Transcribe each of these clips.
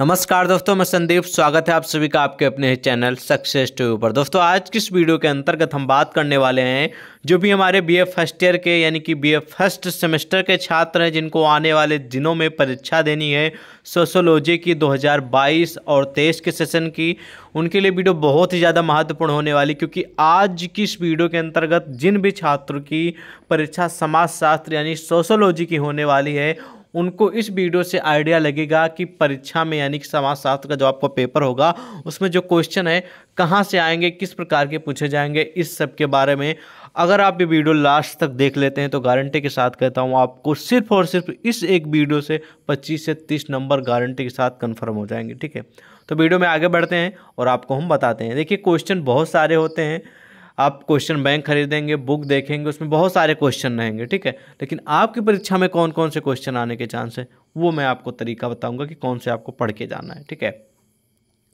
नमस्कार दोस्तों मैं संदीप स्वागत है आप सभी का आपके अपने चैनल सक्सेस टू पर दोस्तों आज किस इस वीडियो के अंतर्गत हम बात करने वाले हैं जो भी हमारे बीए फर्स्ट ईयर के यानी कि बीए फर्स्ट सेमेस्टर के छात्र हैं जिनको आने वाले दिनों में परीक्षा देनी है सोशोलॉजी की 2022 और 23 के सेशन की उनके लिए वीडियो बहुत ही ज़्यादा महत्वपूर्ण होने वाली क्योंकि आज की इस वीडियो के अंतर्गत जिन भी छात्रों की परीक्षा समाजशास्त्र यानी सोशोलॉजी की होने वाली है उनको इस वीडियो से आइडिया लगेगा कि परीक्षा में यानी कि समाजशास्त्र का जो आपका पेपर होगा उसमें जो क्वेश्चन है कहाँ से आएंगे किस प्रकार के पूछे जाएंगे इस सब के बारे में अगर आप ये वीडियो लास्ट तक देख लेते हैं तो गारंटी के साथ कहता हूँ आपको सिर्फ और सिर्फ इस एक वीडियो से 25 से 30 नंबर गारंटी के साथ कंफर्म हो जाएंगे ठीक है तो वीडियो में आगे बढ़ते हैं और आपको हम बताते हैं देखिए क्वेश्चन बहुत सारे होते हैं आप क्वेश्चन बैंक खरीदेंगे बुक देखेंगे उसमें बहुत सारे क्वेश्चन रहेंगे ठीक है लेकिन आपकी परीक्षा में कौन कौन से क्वेश्चन आने के चांस है वो मैं आपको तरीका बताऊंगा कि कौन से आपको पढ़ के जाना है ठीक है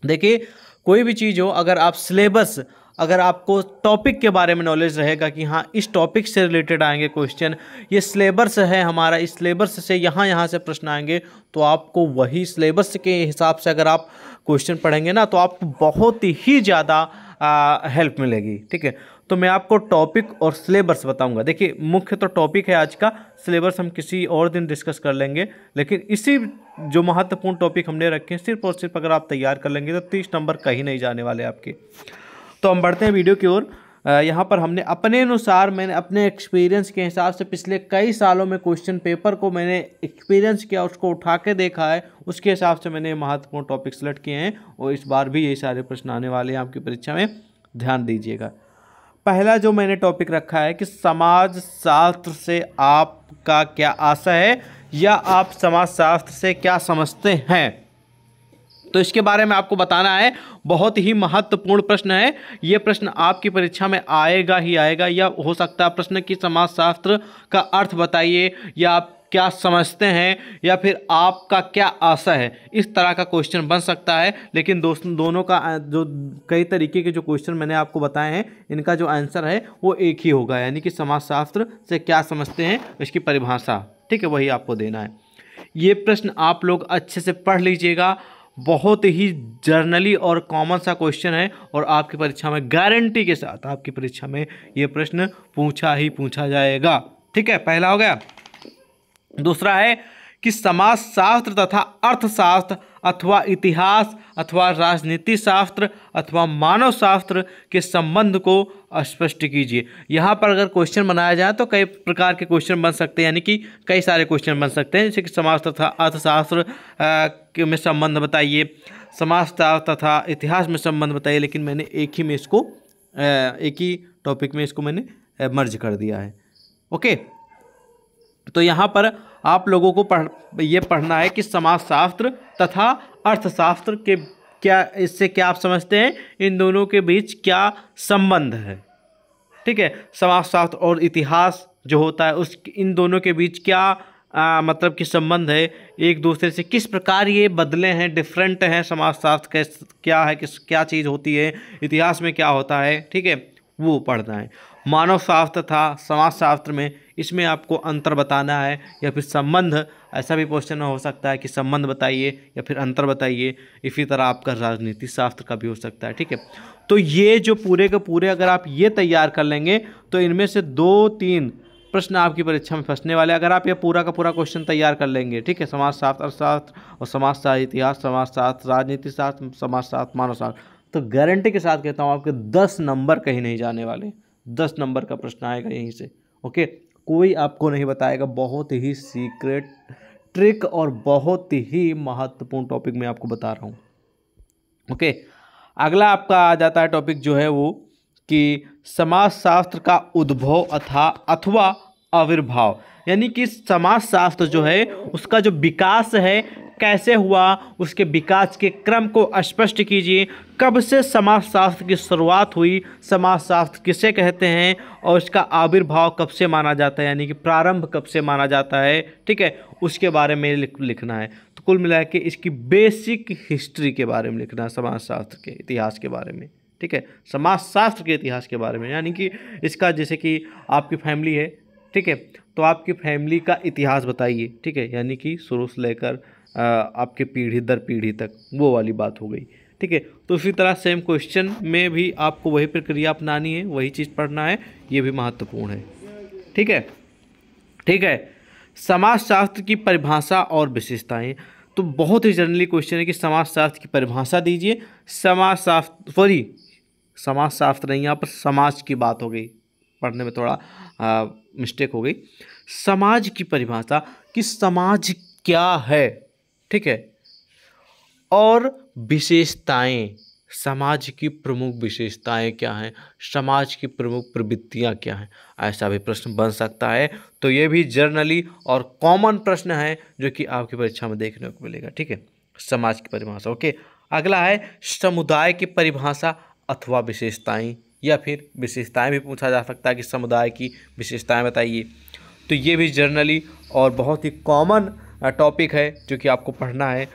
देखिए कोई भी चीज़ हो अगर आप सिलेबस अगर आपको टॉपिक के बारे में नॉलेज रहेगा कि हाँ इस टॉपिक से रिलेटेड आएंगे क्वेश्चन ये सिलेबस है हमारा इस सिलेबस से यहाँ यहाँ से प्रश्न आएंगे तो आपको वही सिलेबस के हिसाब से अगर आप क्वेश्चन पढ़ेंगे ना तो आप बहुत ही ज़्यादा हेल्प मिलेगी ठीक है तो मैं आपको टॉपिक और सिलेबस बताऊंगा देखिए मुख्य तो टॉपिक है आज का सिलेबस हम किसी और दिन डिस्कस कर लेंगे लेकिन इसी जो महत्वपूर्ण टॉपिक हमने रखे हैं सिर्फ और सिर्फ अगर आप तैयार कर लेंगे तो तीस नंबर कहीं नहीं जाने वाले आपके तो हम बढ़ते हैं वीडियो की ओर यहाँ पर हमने अपने अनुसार मैंने अपने एक्सपीरियंस के हिसाब से पिछले कई सालों में क्वेश्चन पेपर को मैंने एक्सपीरियंस किया उसको उठा के देखा है उसके हिसाब से मैंने महत्वपूर्ण टॉपिक सेलेक्ट किए हैं और इस बार भी यही सारे प्रश्न आने वाले हैं आपकी परीक्षा में ध्यान दीजिएगा पहला जो मैंने टॉपिक रखा है कि समाज शास्त्र से आपका क्या आशा है या आप समाज शास्त्र से क्या समझते हैं तो इसके बारे में आपको बताना है बहुत ही महत्वपूर्ण प्रश्न है ये प्रश्न आपकी परीक्षा में आएगा ही आएगा या हो सकता है प्रश्न की समाजशास्त्र का अर्थ बताइए या आप क्या समझते हैं या फिर आपका क्या आशा है इस तरह का क्वेश्चन बन सकता है लेकिन दोस्तों दोनों का जो कई तरीके के जो क्वेश्चन मैंने आपको बताए हैं इनका जो आंसर है वो एक ही होगा यानी कि समाजशास्त्र से क्या समझते हैं इसकी परिभाषा ठीक है वही आपको देना है ये प्रश्न आप लोग अच्छे से पढ़ लीजिएगा बहुत ही जर्नली और कॉमन सा क्वेश्चन है और आपकी परीक्षा में गारंटी के साथ आपकी परीक्षा में ये प्रश्न पूछा ही पूछा जाएगा ठीक है पहला हो गया दूसरा है कि समाजशास्त्र तथा अर्थशास्त्र अथवा इतिहास अथवा राजनीति शास्त्र अथवा मानव शास्त्र के संबंध को स्पष्ट कीजिए यहाँ पर अगर क्वेश्चन बनाया जाए तो कई प्रकार के क्वेश्चन बन सकते हैं यानी कि कई सारे क्वेश्चन बन सकते हैं जैसे कि समाज तथा अर्थशास्त्र में संबंध बताइए समाजशास्त्र तथा इतिहास में संबंध बताइए लेकिन मैंने एक ही में इसको एक ही टॉपिक में इसको मैंने मर्ज कर दिया है ओके तो यहाँ पर आप लोगों को पढ़ ये पढ़ना है कि समाजशास्त्र तथा अर्थशास्त्र के क्या इससे क्या आप समझते हैं इन दोनों के बीच क्या संबंध है ठीक है समाजशास्त्र और इतिहास जो होता है उस इन दोनों के बीच क्या आ, मतलब कि संबंध है एक दूसरे से किस प्रकार ये बदले हैं डिफरेंट हैं समाजशास्त्र कैस क्या है किस क्या चीज़ होती है इतिहास में क्या होता है ठीक है वो पढ़ना है मानव शास्त्र था समाज शास्त्र में इसमें आपको अंतर बताना है या फिर संबंध ऐसा भी क्वेश्चन हो सकता है कि संबंध बताइए या फिर अंतर बताइए इसी तरह आपका राजनीति शास्त्र का भी हो सकता है ठीक है तो ये जो पूरे के पूरे अगर आप ये तैयार कर लेंगे तो इनमें से दो तीन प्रश्न आपकी परीक्षा में फंसने वाले अगर आप ये पूरा का पूरा क्वेश्चन तैयार कर लेंगे ठीक है समाजशास्त्र अर्थशास्त्र और समाजशास्त्र इतिहास समाजशास्त्र राजनीति शास्त्र समाजशास्त्र मानव शास्त्र तो गारंटी के साथ कहता हूँ आपके दस नंबर कहीं नहीं जाने वाले दस नंबर का प्रश्न आएगा यहीं से ओके कोई आपको नहीं बताएगा बहुत ही सीक्रेट ट्रिक और बहुत ही महत्वपूर्ण टॉपिक मैं आपको बता रहा हूँ ओके अगला आपका आ जाता है टॉपिक जो है वो कि समाजशास्त्र का उद्भव अथा अथवा आविर्भाव यानी कि समाजशास्त्र जो है उसका जो विकास है कैसे हुआ उसके विकास के क्रम को स्पष्ट कीजिए कब से समाजशास्त्र की शुरुआत हुई समाजशास्त्र किसे कहते हैं और इसका आविर्भाव कब से माना जाता है यानी कि प्रारंभ कब से माना जाता है ठीक है उसके बारे में लिख, लिखना है तो कुल मिला के इसकी बेसिक हिस्ट्री के बारे में लिखना है समाजशास्त्र के इतिहास के बारे में ठीक है समाजशास्त्र के इतिहास के बारे में यानी कि इसका जैसे कि आपकी फैमिली है ठीक है तो आपकी फैमिली का इतिहास बताइए ठीक है यानी कि शुरू से लेकर आपके पीढ़ी दर पीढ़ी तक वो वाली बात हो गई ठीक है तो उसी तरह सेम क्वेश्चन में भी आपको वही प्रक्रिया अपनानी है वही चीज़ पढ़ना है ये भी महत्वपूर्ण है ठीक है ठीक है समाजशास्त्र की परिभाषा और विशेषताएँ तो बहुत ही जनरली क्वेश्चन है कि समाजशास्त्र की परिभाषा दीजिए समाजशास्त्र सॉरी समाजशास्त्र नहीं यहाँ पर समाज की बात हो गई पढ़ने में थोड़ा आ, मिस्टेक हो गई समाज की परिभाषा कि समाज क्या है ठीक है और विशेषताएं समाज की प्रमुख विशेषताएं क्या हैं समाज की प्रमुख प्रवृत्तियां क्या हैं ऐसा भी प्रश्न बन सकता है तो ये भी जर्नली और कॉमन प्रश्न है जो कि आपकी परीक्षा में देखने को मिलेगा ठीक है समाज की परिभाषा ओके अगला है समुदाय की परिभाषा अथवा विशेषताएं या फिर विशेषताएं भी पूछा जा सकता है कि समुदाय की विशेषताएं बताइए तो ये भी जर्नली और बहुत ही कॉमन टॉपिक है जो कि आपको पढ़ना है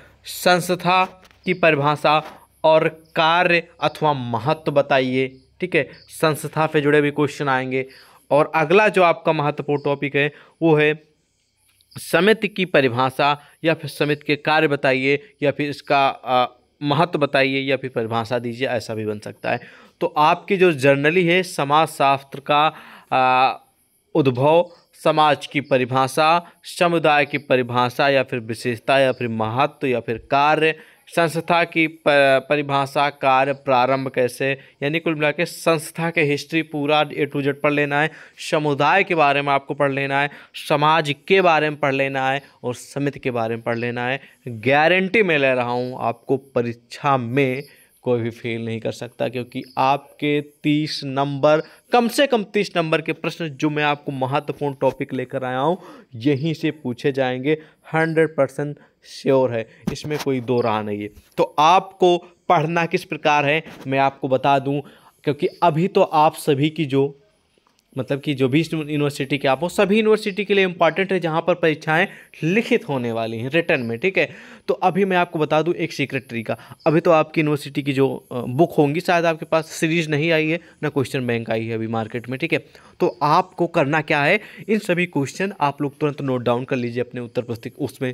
संस्था की परिभाषा और कार्य अथवा महत्व बताइए ठीक है संस्था से जुड़े भी क्वेश्चन आएंगे और अगला जो आपका महत्वपूर्ण टॉपिक है वो है समिति की परिभाषा या फिर समिति के कार्य बताइए या फिर इसका महत्व बताइए या फिर परिभाषा दीजिए ऐसा भी बन सकता है तो आपकी जो जर्नली है समाजशास्त्र का उद्भव समाज की परिभाषा समुदाय की परिभाषा या फिर विशेषता या फिर महत्व या फिर कार्य संस्था की परिभाषा कार्य प्रारंभ कैसे यानी कुल मिला के संस्था के हिस्ट्री पूरा ए टू जेड पढ़ लेना है समुदाय के बारे में आपको पढ़ लेना है समाज के बारे में पढ़ लेना है और समिति के बारे में पढ़ लेना है गारंटी में ले रहा हूँ आपको परीक्षा में कोई भी फेल नहीं कर सकता क्योंकि आपके तीस नंबर कम से कम तीस नंबर के प्रश्न जो मैं आपको महत्वपूर्ण टॉपिक लेकर आया हूँ यहीं से पूछे जाएंगे हंड्रेड परसेंट श्योर है इसमें कोई दो राह नहीं है तो आपको पढ़ना किस प्रकार है मैं आपको बता दूँ क्योंकि अभी तो आप सभी की जो मतलब कि जो भी यूनिवर्सिटी के आप हो सभी यूनिवर्सिटी के लिए इंपॉर्टेंट है जहाँ पर परीक्षाएँ लिखित होने वाली हैं रिटर्न में ठीक है तो अभी मैं आपको बता दूँ एक सीक्रेट तरीका अभी तो आपकी यूनिवर्सिटी की जो बुक होंगी शायद आपके पास सीरीज नहीं आई है ना क्वेश्चन बैंक आई है अभी मार्केट में ठीक है तो आपको करना क्या है इन सभी क्वेश्चन आप लोग तुरंत नोट डाउन कर लीजिए अपने उत्तर पुस्तक उसमें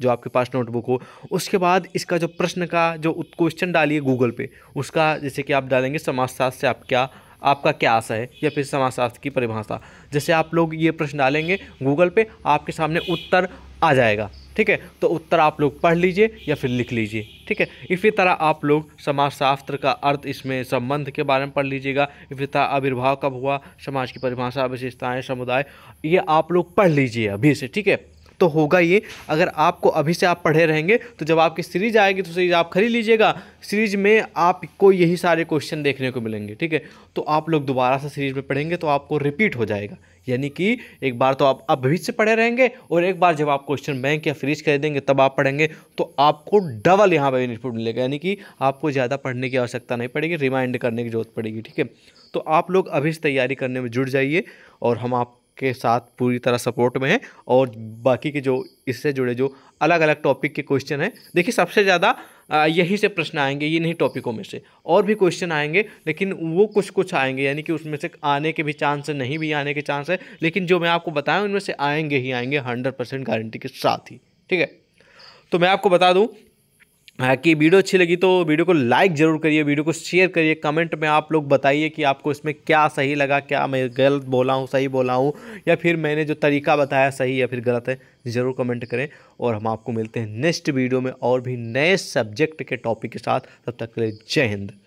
जो आपके पास नोटबुक हो उसके बाद इसका जो प्रश्न का जो क्वेश्चन डालिए गूगल पे उसका जैसे कि आप डालेंगे समाजशास्त्र से आप क्या आपका क्या आशा है या फिर समाजशास्त्र की परिभाषा जैसे आप लोग ये प्रश्न डालेंगे गूगल पे आपके सामने उत्तर आ जाएगा ठीक है तो उत्तर आप लोग पढ़ लीजिए या फिर लिख लीजिए ठीक है इसी तरह आप लोग समाजशास्त्र का अर्थ इसमें संबंध के बारे में पढ़ लीजिएगा इसी तरह आविर्भाव कब हुआ समाज की परिभाषा विशेषताएँ समुदाय ये आप लोग पढ़ लीजिए अभी से ठीक है तो होगा ये अगर आपको अभी से आप पढ़े रहेंगे तो जब आपकी सीरीज आएगी तो सीरीज आप खरीद लीजिएगा सीरीज में आपको यही सारे क्वेश्चन देखने को मिलेंगे ठीक है तो आप लोग दोबारा से सीरीज में पढ़ेंगे तो आपको रिपीट हो जाएगा यानी कि एक बार तो आप अभी से पढ़े रहेंगे और एक बार जब आप क्वेश्चन बैंक या फ्रीज खरीदेंगे तब आप पढ़ेंगे तो आपको डबल यहाँ पर बेनिफिट मिलेगा यानी कि आपको ज़्यादा पढ़ने की आवश्यकता नहीं पड़ेगी रिमाइंड करने की जरूरत पड़ेगी ठीक है तो आप लोग अभी से तैयारी करने में जुड़ जाइए और हम आप के साथ पूरी तरह सपोर्ट में है और बाकी के जो इससे जुड़े जो अलग अलग टॉपिक के क्वेश्चन हैं देखिए सबसे ज़्यादा यही से प्रश्न आएंगे ये नहीं टॉपिकों में से और भी क्वेश्चन आएंगे लेकिन वो कुछ कुछ आएंगे यानी कि उसमें से आने के भी चांस है नहीं भी आने के चांस है लेकिन जो मैं आपको बताया उनमें से आएंगे ही आएंगे हंड्रेड परसेंट गारंटी के साथ ही ठीक है तो मैं आपको बता दूँ हाँ, कि वीडियो अच्छी लगी तो वीडियो को लाइक ज़रूर करिए वीडियो को शेयर करिए कमेंट में आप लोग बताइए कि आपको इसमें क्या सही लगा क्या मैं गलत बोला हूँ सही बोला हूँ या फिर मैंने जो तरीका बताया सही या फिर गलत है ज़रूर कमेंट करें और हम आपको मिलते हैं नेक्स्ट वीडियो में और भी नए सब्जेक्ट के टॉपिक के साथ तब तक के लिए जय हिंद